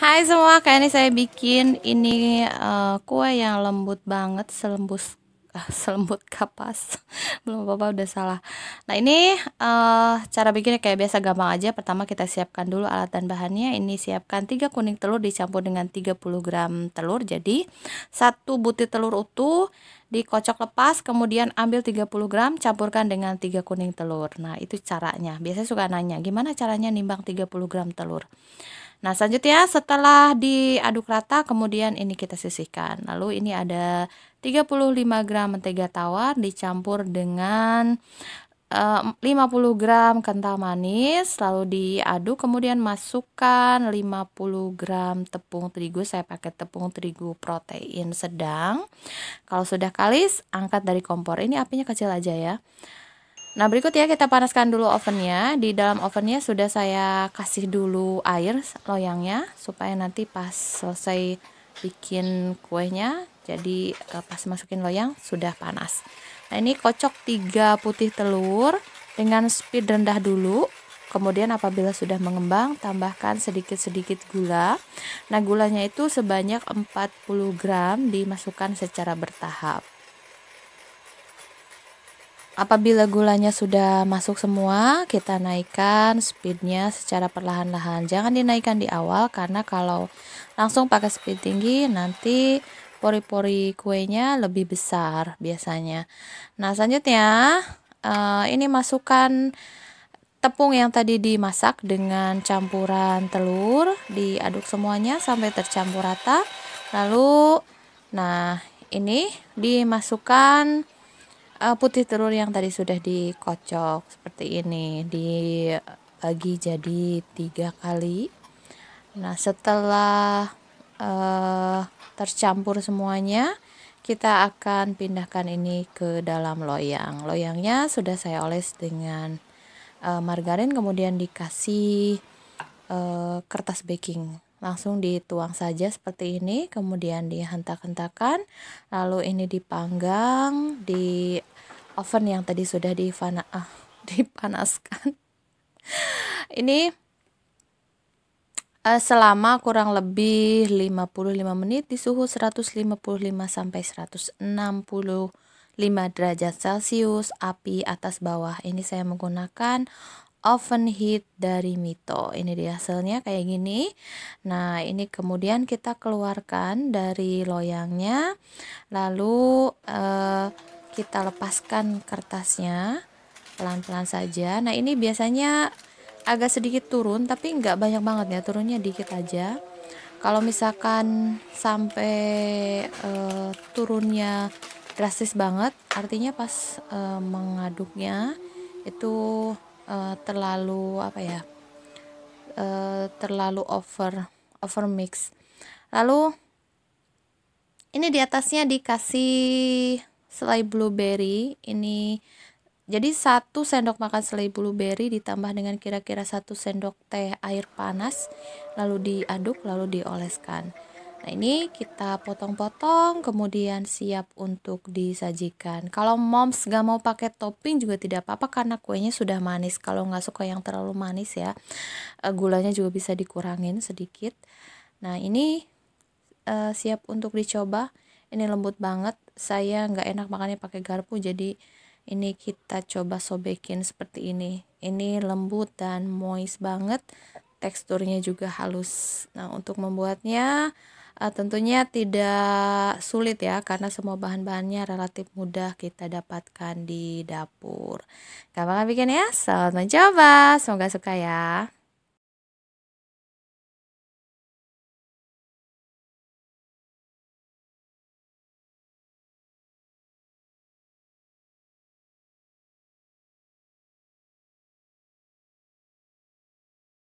Hai semua, kali ini saya bikin ini uh, kue yang lembut banget, selembut uh, ah, selembut kapas. Belum apa-apa udah salah. Nah, ini uh, cara bikinnya kayak biasa gampang aja. Pertama kita siapkan dulu alat dan bahannya. Ini siapkan 3 kuning telur dicampur dengan 30 gram telur. Jadi, satu butir telur utuh dikocok lepas, kemudian ambil 30 gram, campurkan dengan 3 kuning telur. Nah, itu caranya. Biasanya suka nanya, gimana caranya nimbang 30 gram telur? Nah, selanjutnya setelah diaduk rata, kemudian ini kita sisihkan. Lalu ini ada 35 gram mentega tawar dicampur dengan 50 eh, gram kental manis lalu diaduk kemudian masukkan 50 gram tepung terigu saya pakai tepung terigu protein sedang kalau sudah kalis angkat dari kompor ini apinya kecil aja ya Nah berikut ya kita panaskan dulu ovennya Di dalam ovennya sudah saya kasih dulu air loyangnya Supaya nanti pas selesai bikin kuenya Jadi eh, pas masukin loyang sudah panas Nah ini kocok 3 putih telur Dengan speed rendah dulu Kemudian apabila sudah mengembang tambahkan sedikit-sedikit gula Nah gulanya itu sebanyak 40 gram dimasukkan secara bertahap Apabila gulanya sudah masuk semua, kita naikkan speednya secara perlahan-lahan. Jangan dinaikkan di awal karena kalau langsung pakai speed tinggi nanti pori-pori kuenya lebih besar biasanya. Nah selanjutnya uh, ini masukkan tepung yang tadi dimasak dengan campuran telur, diaduk semuanya sampai tercampur rata. Lalu, nah ini dimasukkan uh, putih telur yang tadi sudah dikocok seperti ini dibagi jadi tiga kali nah setelah uh, tercampur semuanya kita akan pindahkan ini ke dalam loyang loyangnya sudah saya oles dengan uh, margarin kemudian dikasih uh, kertas baking langsung dituang saja seperti ini kemudian dihentak-hentakan lalu ini dipanggang di oven yang tadi sudah divana, ah, dipanaskan. Ini uh, selama kurang lebih 55 menit di suhu 155 sampai 165 derajat Celcius, api atas bawah. Ini saya menggunakan oven heat dari Mito. Ini dia hasilnya kayak gini. Nah, ini kemudian kita keluarkan dari loyangnya. Lalu eh kita lepaskan kertasnya pelan-pelan saja nah ini biasanya agak sedikit turun tapi nggak banyak banget ya turunnya dikit aja kalau misalkan sampai uh, turunnya drastis banget artinya pas uh, mengaduknya itu uh, terlalu apa ya uh, terlalu over over mix lalu ini di atasnya dikasih selai blueberry ini jadi satu sendok makan selai blueberry ditambah dengan kira-kira satu sendok teh air panas lalu diaduk lalu dioleskan nah ini kita potong-potong kemudian siap untuk disajikan kalau moms gak mau pakai topping juga tidak apa-apa karena kuenya sudah manis kalau nggak suka yang terlalu manis ya eh, gulanya juga bisa dikurangin sedikit nah ini uh, siap untuk dicoba ini lembut banget saya nggak enak makannya pakai garpu jadi ini kita coba sobekin seperti ini ini lembut dan moist banget teksturnya juga halus nah untuk membuatnya uh, tentunya tidak sulit ya karena semua bahan-bahannya relatif mudah kita dapatkan di dapur gampang bikin ya selamat mencoba semoga suka ya